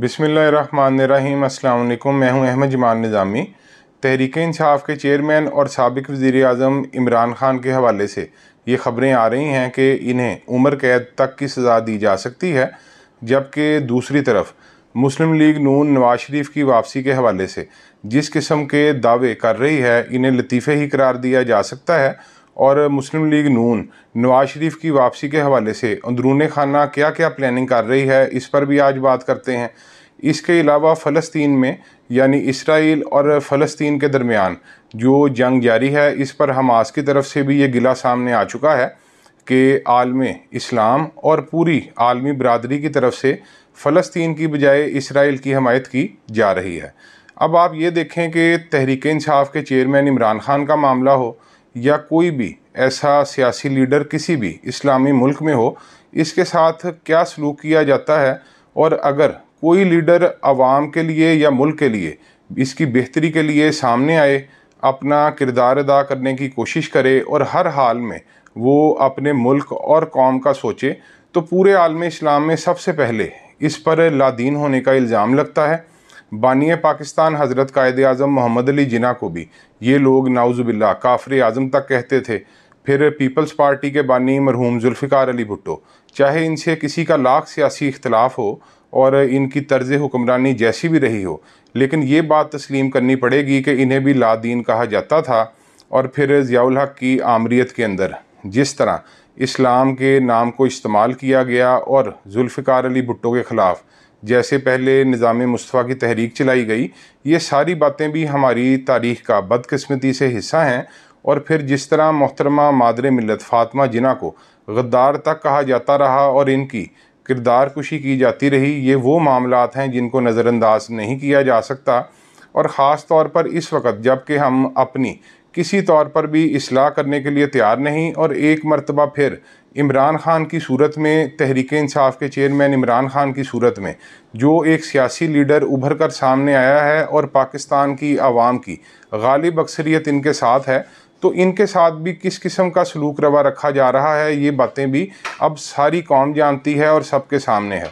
बिसमीम अल्लाम मैं हूं अहमद जमान निज़ामी तहरीक इंसाफ के चेयरमैन और सबक वज़ी अजम इमरान ख़ान के हवाले से ये ख़बरें आ रही हैं कि इन्हें उम्र कैद तक की सज़ा दी जा सकती है जबकि दूसरी तरफ मुस्लिम लीग नून नवाज शरीफ की वापसी के हवाले से जिस किस्म के दावे कर रही है इन्हें लतीफ़े ही करार दिया जा सकता है और मुस्लिम लीग नून नवाज शरीफ की वापसी के हवाले से अंदरून खाना क्या क्या प्लानिंग कर रही है इस पर भी आज बात करते हैं इसके अलावा फ़लस्तीन में यानी इसराइल और फ़लस्तीन के दरमियान जो जंग जारी है इस पर हमास की तरफ से भी ये गिला सामने आ चुका है कि आलम इस्लाम और पूरी आलमी बरदरी की तरफ से फ़लस्तीन की बजाय इसराइल की हमायत की जा रही है अब आप ये देखें कि तहरीक इंसाफ के चेयरमैन इमरान खान का मामला हो या कोई भी ऐसा सियासी लीडर किसी भी इस्लामी मुल्क में हो इसके साथ क्या सलूक किया जाता है और अगर कोई लीडर आवाम के लिए या मुल्क के लिए इसकी बेहतरी के लिए सामने आए अपना किरदार अदा करने की कोशिश करे और हर हाल में वो अपने मुल्क और कौम का सोचे तो पूरे आलम इस्लाम में सबसे पहले इस पर लादीन होने का इल्ज़ाम लगता है बानिय पाकिस्तान हज़रत कायद अज़म मोहम्मद अली जिना को भी ये लोग नाउज़ुबिल्ला काफर आज़म तक कहते थे फिर पीपल्स पार्टी के बानी मरहूम जुल्फ़िकार अली भुट्टो चाहे इनसे किसी का लाख सियासी इख्तलाफ हो और इनकी तर्ज हुक्मरानी जैसी भी रही हो लेकिन ये बात तस्लीम करनी पड़ेगी कि इन्हें भी लादीन कहा जाता था और फिर ज़ियाल हक की आमरीत के अंदर जिस तरह इस्लाम के नाम को इस्तेमाल किया गया और जुल्फ़िकार अली भुट्टो के ख़िलाफ़ जैसे पहले निज़ाम मुस्तफ़ा की तहरीक चलाई गई ये सारी बातें भी हमारी तारीख़ का बदकस्मती से हिस्सा हैं और फिर जिस तरह मोहतरमा मादर मिलत फ़ातमा जिना को गद्दार तक कहा जाता रहा और इनकी किरदार कुशी की जाती रही ये वो मामला हैं जिनको नज़रअंदाज नहीं किया जा सकता और ख़ास तौर पर इस वक्त जबकि हम अपनी किसी तौर पर भी इसलाह करने के लिए तैयार नहीं और एक मरतबा फिर इमरान खान की सूरत में तहरीक इंसाफ के चेयरमैन इमरान खान की सूरत में जो एक सियासी लीडर उभर कर सामने आया है और पाकिस्तान की आवाम की गालिब अक्सरियत इनके साथ है तो इनके साथ भी किस किस्म का सलूक रवा रखा जा रहा है ये बातें भी अब सारी कौम जानती है और सबके सामने है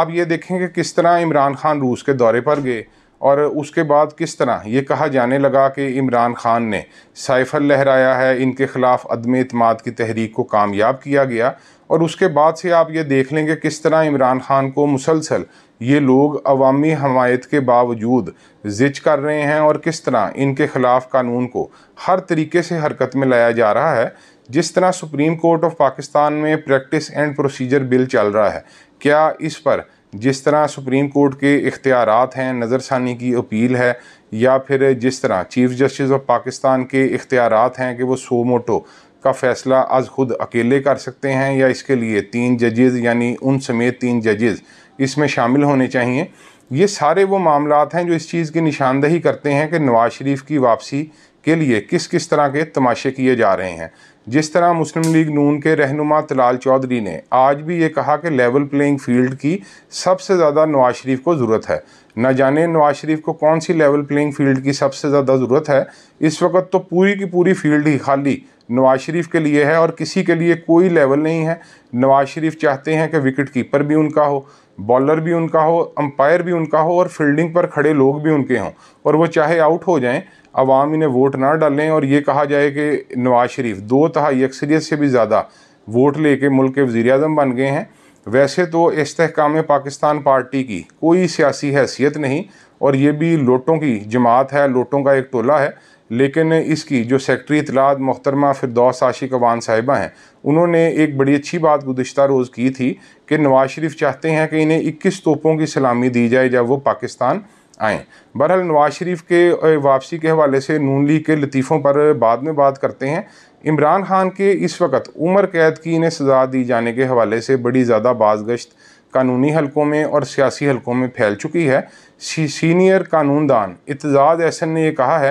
आप ये देखें कि किस तरह इमरान खान रूस के दौरे पर गए और उसके बाद किस तरह ये कहा जाने लगा कि इमरान खान ने साइफर लहराया है इनके ख़िलाफ़ अदम अतमाद की तहरीक को कामयाब किया गया और उसके बाद से आप ये देख लेंगे किस तरह इमरान खान को मुसलसल ये लोग अवामी हमायत के बावजूद जिच कर रहे हैं और किस तरह इनके ख़िलाफ़ कानून को हर तरीके से हरकत में लाया जा रहा है जिस तरह सुप्रीम कोर्ट ऑफ पाकिस्तान में प्रैक्टिस एंड प्रोसीजर बिल चल रहा है क्या इस पर जिस तरह सुप्रीम कोर्ट के इख्तियारत हैं नज़रसानी की अपील है या फिर जिस तरह चीफ जस्टिस ऑफ पाकिस्तान के इख्तियारत हैं कि वो सो मोटो का फ़ैसला आज खुद अकेले कर सकते हैं या इसके लिए तीन जजेज़ यानी उन समेत तीन जजेज़ इसमें शामिल होने चाहिए ये सारे वो मामला हैं जो इस चीज़ की निशानदही करते हैं कि नवाज़ शरीफ की वापसी के लिए किस किस तरह के तमाशे किए जा रहे हैं जिस तरह मुस्लिम लीग नून के रहनुमा तलाल चौधरी ने आज भी ये कहा कि लेवल प्लेइंग फील्ड की सबसे ज़्यादा नवाज शरीफ को ज़रूरत है न जाने नवाज शरीफ को कौन सी लेवल प्लेइंग फील्ड की सबसे ज़्यादा ज़रूरत है इस वक्त तो पूरी की पूरी फील्ड ही खाली नवाज शरीफ के लिए है और किसी के लिए कोई लेवल नहीं है नवाज शरीफ चाहते हैं कि विकेट कीपर भी उनका हो बॉलर भी उनका हो अंपायर भी उनका हो और फील्डिंग पर खड़े लोग भी उनके हों और वो चाहे आउट हो जाएं अवाम इन्हें वोट ना डालें और ये कहा जाए कि नवाज शरीफ दो तहाई अक्सरियत से भी ज़्यादा वोट लेके मुल्क के वज़ी अजम बन गए हैं वैसे तो इसकाम पाकिस्तान पार्टी की कोई सियासी हैसियत नहीं और ये भी लोटों की जमात है लोटों का एक टोला है लेकिन इसकी जो सेक्रटरी इतलात मोहतरमा फिरदौस आशिक अवान साहिबा हैं उन्होंने एक बड़ी अच्छी बात गुजशत रोज़ की थी कि नवाज शरीफ चाहते हैं कि इन्हें इक्कीस तोपों की सलामी दी जाए जब वो पाकिस्तान आएँ बहरहाल नवाज शरीफ के वापसी के हवाले से नून लीग के लतीफ़ों पर बाद में बात करते हैं इमरान खान के इस वक्त उम्र कैद की इन्हें सज़ा दी जाने के हवाले से बड़ी ज़्यादा बाजगश्त कानूनी हलकों में और सियासी हलकों में फैल चुकी है सी, सीनियर कानूनदान इतजाज एहसन ने यह कहा है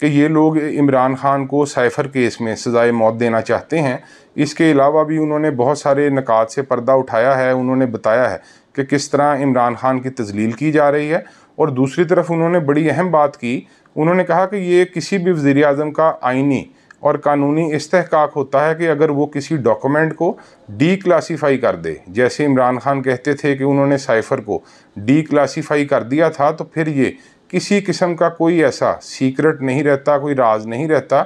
कि ये लोग इमरान खान को साइफर केस में सज़ाए मौत देना चाहते हैं इसके अलावा भी उन्होंने बहुत सारे नकात से पर्दा उठाया है उन्होंने बताया है कि किस तरह इमरान खान की तजलील की जा रही है और दूसरी तरफ उन्होंने बड़ी अहम बात की उन्होंने कहा कि ये किसी भी वज़ी अजम का आइनी और कानूनी इसतहकाक होता है कि अगर वो किसी डॉक्यूमेंट को डी क्लासीफाई कर दे जैसे इमरान खान कहते थे कि उन्होंने साइफ़र को डी क्लासीफाई कर दिया था तो फिर ये किसी किस्म का कोई ऐसा सीक्रेट नहीं रहता कोई राज नहीं रहता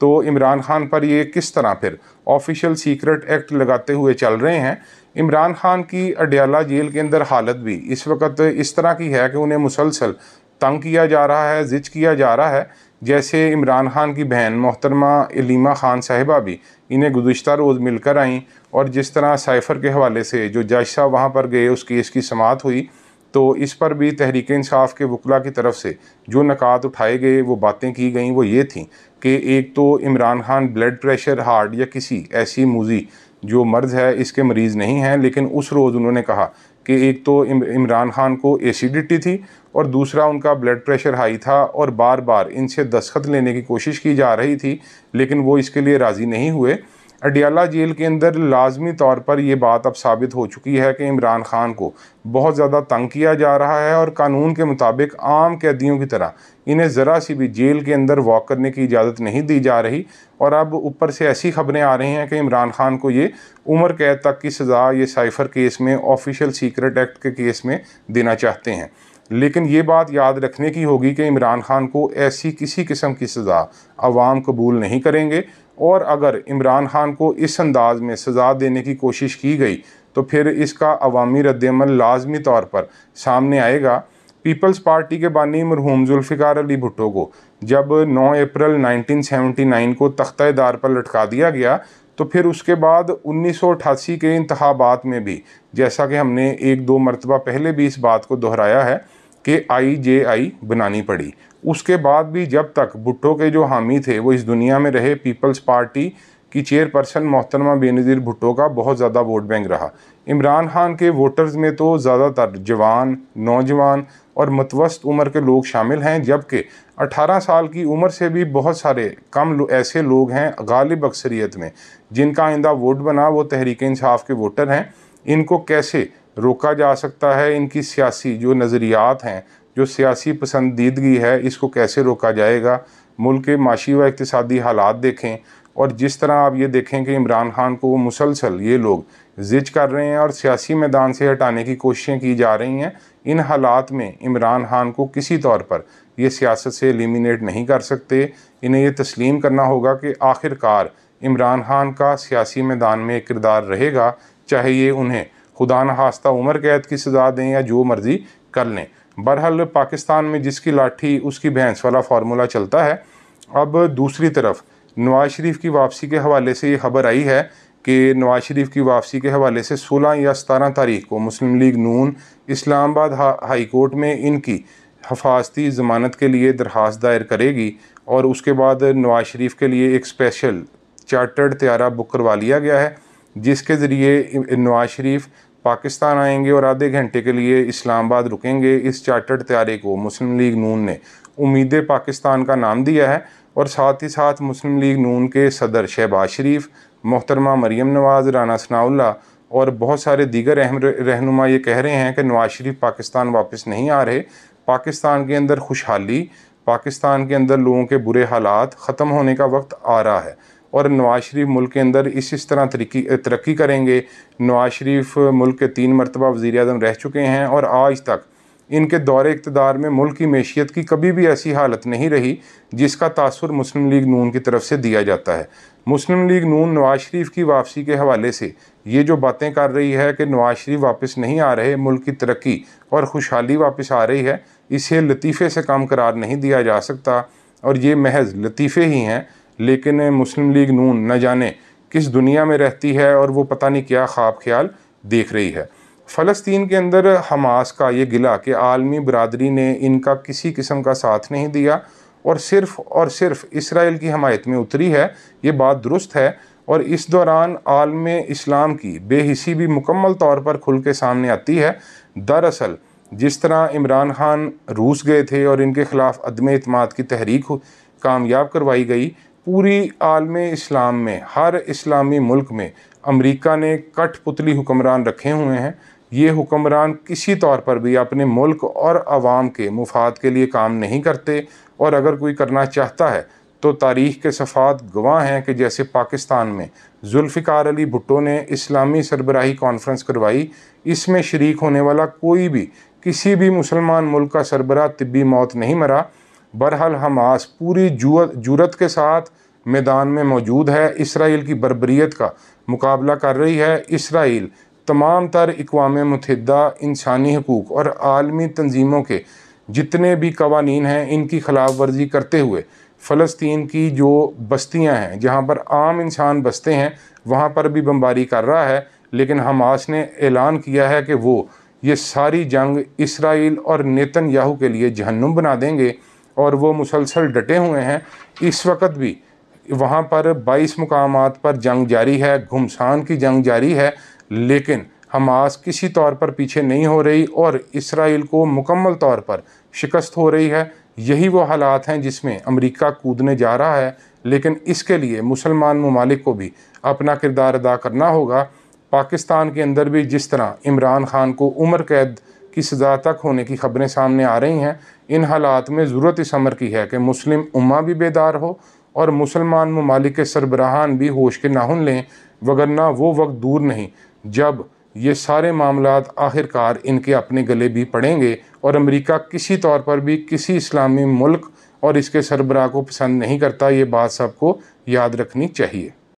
तो इमरान खान पर ये किस तरह फिर ऑफिशियल सीक्रेट एक्ट लगाते हुए चल रहे हैं इमरान खान की अडयाला जेल के अंदर हालत भी इस वक्त इस तरह की है कि उन्हें मुसलसल तंग किया जा रहा है जिच किया जा रहा है जैसे इमरान खान की बहन मोहतरमा इलीमा खान साहिबा भी इन्हें गुज्त रोज़ मिलकर आईं और जिस तरह साइफ़र के हवाले से जो जज साहब वहाँ पर गए उस केस की समात हुई तो इस पर भी तहरीक इंसाफ के वकला की तरफ से जो नकात उठाए गए वो बातें की गई वो ये थी कि एक तो Imran Khan blood pressure heart या किसी ऐसी मूजी जो मर्ज है इसके मरीज़ नहीं हैं लेकिन उस रोज़ उन्होंने कहा कि एक तो इमरान खान को एसिडिटी थी और दूसरा उनका ब्लड प्रेशर हाई था और बार बार इनसे दस्खत लेने की कोशिश की जा रही थी लेकिन वो इसके लिए राज़ी नहीं हुए अडियाला जेल के अंदर लाजमी तौर पर यह बात अब साबित हो चुकी है कि इमरान खान को बहुत ज़्यादा तंग किया जा रहा है और कानून के मुताबिक आम कैदियों की तरह इन्हें ज़रा सी भी जेल के अंदर वॉक करने की इजाज़त नहीं दी जा रही और अब ऊपर से ऐसी खबरें आ रही हैं कि इमरान खान को ये उम्र कैद तक की सज़ा ये साइफ़र केस में ऑफिशियल सीक्रेट एक्ट के केस में देना चाहते हैं लेकिन ये बात याद रखने की होगी कि इमरान खान को ऐसी किसी किस्म की सज़ा अवाम कबूल नहीं करेंगे और अगर इमरान खान को इस अंदाज में सजा देने की कोशिश की गई तो फिर इसका अवामी रद्दमल लाजमी तौर पर सामने आएगा पीपल्स पार्टी के बानी मरहूम जुल्फ़िकार अली भुट्टो को जब 9 अप्रैल 1979 को तख्ता दार पर लटका दिया गया तो फिर उसके बाद उन्नीस के इंतबात में भी जैसा कि हमने एक दो मरतबा पहले भी इस बात को दोहराया है के आई जे आई बनानी पड़ी उसके बाद भी जब तक भुट्टो के जो हामी थे वो इस दुनिया में रहे पीपल्स पार्टी की चेयरपर्सन मोहतरमा बेनज़ीर भुट्टो का बहुत ज़्यादा वोट बैंक रहा इमरान खान के वोटर्स में तो ज़्यादातर जवान नौजवान और मतवस्त उम्र के लोग शामिल हैं जबकि 18 साल की उम्र से भी बहुत सारे कम लो, ऐसे लोग हैं गालिब अक्सरियत में जिनका आइंदा वोट बना वो तहरीक इंसाफ के वोटर हैं इनको कैसे रोका जा सकता है इनकी सियासी जो नज़रियात हैं जो सियासी पसंदीदगी है इसको कैसे रोका जाएगा मुल्क के माशी व इकतदी हालात देखें और जिस तरह आप ये देखें कि इमरान खान को मुसलसल ये लोग जिज कर रहे हैं और सियासी मैदान से हटाने की कोशिशें की जा रही हैं इन हालात में इमरान खान को किसी तौर पर ये सियासत से एलिमिनेट नहीं कर सकते इन्हें ये तस्लीम करना होगा कि आखिरकार इमरान खान का सियासी मैदान में किरदार रहेगा चाहे ये उन्हें खुदा हास्ता उम्र कैद की सज़ा दें या जो मर्ज़ी कर लें बहरहाल पाकिस्तान में जिसकी लाठी उसकी भैंस वाला फार्मूला चलता है अब दूसरी तरफ नवाज शरीफ की वापसी के हवाले से ये खबर आई है कि नवाज शरीफ की वापसी के हवाले से 16 या सतारह तारीख को मुस्लिम लीग नून इस्लामाबाद हा, हाई कोर्ट में इनकी हफाजती ज़मानत के लिए दरख्वास्त दायर करेगी और उसके बाद नवाज शरीफ के लिए एक स्पेशल चार्टर्ड त्यारा बुक करवा लिया गया है जिसके ज़रिए नवाज शरीफ पाकिस्तान आएंगे और आधे घंटे के लिए इस्लामाबाद रुकेंगे इस चार्टर्ड तैयारे को मुस्लिम लीग नून ने उम्मीद पाकिस्तान का नाम दिया है और साथ ही साथ मुस्लिम लीग नून के सदर शहबाज शरीफ मोहतरमा मरीम नवाज़ राना सनाउल्ला और बहुत सारे दीगर अहम रहनुमा ये कह रहे हैं कि नवाज शरीफ पाकिस्तान वापस नहीं आ रहे पाकिस्तान के अंदर खुशहाली पाकिस्तान के अंदर लोगों के बुरे हालात ख़त्म होने का वक्त आ रहा है और नवाज शरीफ मुल्क के अंदर इस इस तरह तरक्की तरक्की करेंगे नवाज शरीफ मुल्क के तीन मरतबा वज़ी अजम रह चुके हैं और आज तक इनके दौरे इकतदार में मुल्क की मैशियत की कभी भी ऐसी हालत नहीं रही जिसका तासर मुस्लिम लीग नून की तरफ से दिया जाता है मुस्लिम लीग नून नवाज शरीफ की वापसी के हवाले से ये जो बातें कर रही है कि नवाज शरीफ वापस नहीं आ रहे मुल्क की तरक्की और खुशहाली वापस आ रही है इसे लतीफ़े से काम करार नहीं दिया जा सकता और ये महज लतीफ़े ही हैं लेकिन मुस्लिम लीग नून न जाने किस दुनिया में रहती है और वो पता नहीं क्या ख्वाब ख्याल देख रही है फ़लस्तीन के अंदर हमास का ये गिला कि आलमी बरदरी ने इनका किसी किस्म का साथ नहीं दिया और सिर्फ़ और सिर्फ़ इसराइल की हमायत में उतरी है ये बात दुरुस्त है और इस दौरान आलम इस्लाम की बेहिसी भी मुकम्मल तौर पर खुल के सामने आती है दरअसल जिस तरह इमरान खान रूस गए थे और इनके ख़िलाफ़ अदम अतमाद की तहरीक कामयाब करवाई गई पूरी आलम इस्लाम में हर इस्लामी मुल्क में अमेरिका ने कठपुतली हुक्मरान रखे हुए हैं ये हुक्मरान किसी तौर पर भी अपने मुल्क और आवाम के मुफाद के लिए काम नहीं करते और अगर कोई करना चाहता है तो तारीख़ के सफ़ात गवाह हैं कि जैसे पाकिस्तान में जुल्फ़िकार अली भुट्टो ने इस्लामी सरबराही कॉन्फ्रेंस करवाई इसमें शरीक होने वाला कोई भी किसी भी मुसलमान मुल्क का सरबरा तिब्बी मौत नहीं मरा बरहाल हमास पूरी जूरत के साथ मैदान में मौजूद है इसराइल की बरबरीत का मुकाबला कर रही है इसराइल तमाम तर इकवाम मुतहदा इंसानी हकूक़ और आलमी तंजीमों के जितने भी कवानी हैं इनकी खिलाफ वर्जी करते हुए फ़लस्तीन की जो बस्तियाँ हैं जहाँ पर आम इंसान बसते हैं वहाँ पर भी बम्बारी कर रहा है लेकिन हमास ने ऐलान किया है कि वो ये सारी जंग इसराइल और नेतन याहू के लिए जहन्नुम बना देंगे और वो मुसलसल डटे हुए हैं इस वक्त भी वहाँ पर 22 मुकाम पर जंग जारी है घुमसान की जंग जारी है लेकिन हमास किसी तौर पर पीछे नहीं हो रही और इसराइल को मुकम्मल तौर पर शिकस्त हो रही है यही वो हालात हैं जिसमें अमेरिका कूदने जा रहा है लेकिन इसके लिए मुसलमान ममालिक को भी अपना किरदार अदा करना होगा पाकिस्तान के अंदर भी जिस तरह इमरान खान को उम्र कैद की सज़ा तक होने की खबरें सामने आ रही हैं इन हालात में ज़रूरत इस अमर की है कि मुस्लिम उमा भी बेदार हो और मुसलमान ममालिक सरबराहान भी होश के नाहन लें वगरना वो वक्त दूर नहीं जब ये सारे मामला आखिरकार इनके अपने गले भी पड़ेंगे और अमरीका किसी तौर पर भी किसी इस्लामी मुल्क और इसके सरबराह को पसंद नहीं करता ये बात सबको याद रखनी चाहिए